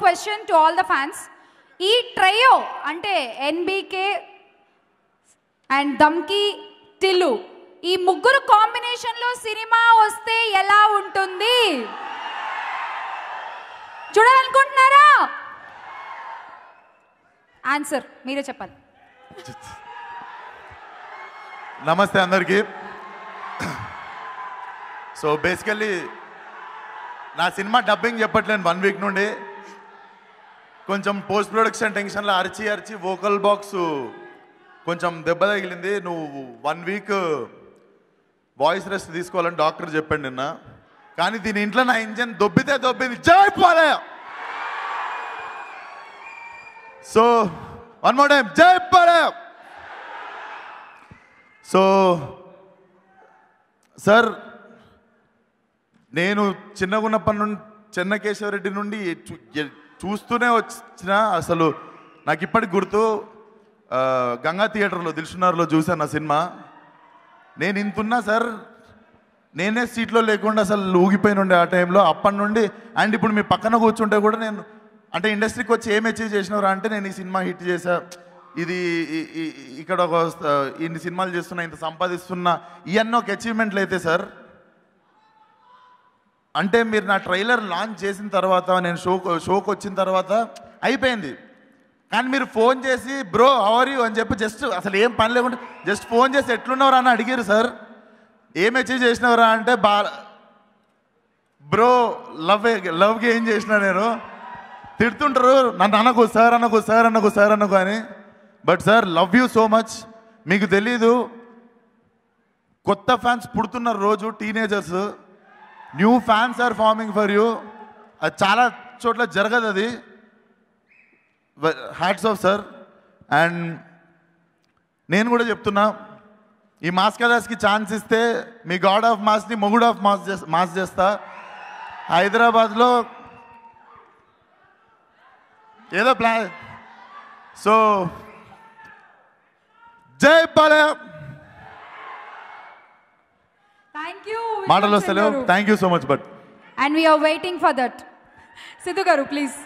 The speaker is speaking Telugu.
question to all the fans ఈ ట్రయో అంటే ఎన్బికే అండ్ దమ్కి తిలు ఈ ముగ్గురు కాంబినేషన్లో సినిమా వస్తే ఎలా ఉంటుంది చూడాలనుకుంటున్నారా ఆన్సర్ మీరే చెప్పాలి నమస్తే అందరికీ సో బేసికల్లీ నా సినిమా డబ్బింగ్ చెప్పట్లేను వన్ వీక్ నుండి కొంచెం పోస్ట్ ప్రొడక్షన్ టెన్షన్లో అరిచి అరిచి వోకల్ బాక్స్ కొంచెం దెబ్బ తగిలింది నువ్వు వన్ వీక్ వాయిస్ రెస్ట్ తీసుకోవాలని డాక్టర్ చెప్పాడు నిన్న కానీ దీని ఇంట్లో నా ఇంజన్ దొబ్బితే దొబ్బింది జైపాలే సో వన్ మోర్ టైం జైపాలే సో సార్ నేను చిన్నగున్నప్పటి నుండి చెన్నకేశవరెడ్డి నుండి చూస్తూనే వచ్చిన అసలు నాకు ఇప్పటికి గుర్తు గంగా థియేటర్లో దిల్సునార్లో చూశాను ఆ సినిమా నేను ఇంతున్నా సార్ నేనే సీట్లో లేకుండా అసలు ఊగిపోయిన ఉండే ఆ టైంలో అప్పటి నుండి అండ్ ఇప్పుడు మీ పక్కన కూర్చుంటే కూడా నేను అంటే ఇండస్ట్రీకి వచ్చి ఏం అచీవ్ చేసినారా అంటే నేను ఈ సినిమా హిట్ చేసా ఇది ఇక్కడ ఒక ఇన్ని సినిమాలు చేస్తున్నా ఇంత సంపాదిస్తున్నా ఇవన్నీ ఒక అచీవ్మెంట్లు అయితే సార్ అంటే మీరు నా ట్రైలర్ లాంచ్ చేసిన తర్వాత నేను షోకు షోకి వచ్చిన తర్వాత అయిపోయింది కానీ మీరు ఫోన్ చేసి బ్రో అవర్ యూ అని చెప్పి జస్ట్ అసలు ఏం పని లేకుండా జస్ట్ ఫోన్ చేసి ఎట్లున్నవరా అని అడిగారు సార్ ఏం అచీవ్ చేసినవరా అంటే బా బ్రో లవ్ లవ్కి ఏం చేసిన నేను తిడుతుంటారు నన్ను అనకు సార్ అనకు సార్ అనకు సార్ అనకు అని but sir love you so much మీకు తెలీదు కొత్త ఫ్యాన్స్ పుడుతున్న రోజు teenagers new fans are forming for you అది చాలా చోట్ల జరగదు అది హ్యాట్స్ ఆఫ్ సార్ అండ్ నేను కూడా చెప్తున్నా ఈ మాస్కరాస్కి ఛాన్స్ ఇస్తే మీ గాడ్ ఆఫ్ మాస్ని మొగుడ్ ఆఫ్ మాస్ చేస్తా మాస్ చేస్తా హైదరాబాద్లో ఏదో ప్లాన్ సో జై బాలయ్య మాటలు వస్తలేవు thank you so much but and we are waiting for that Siddhu garu please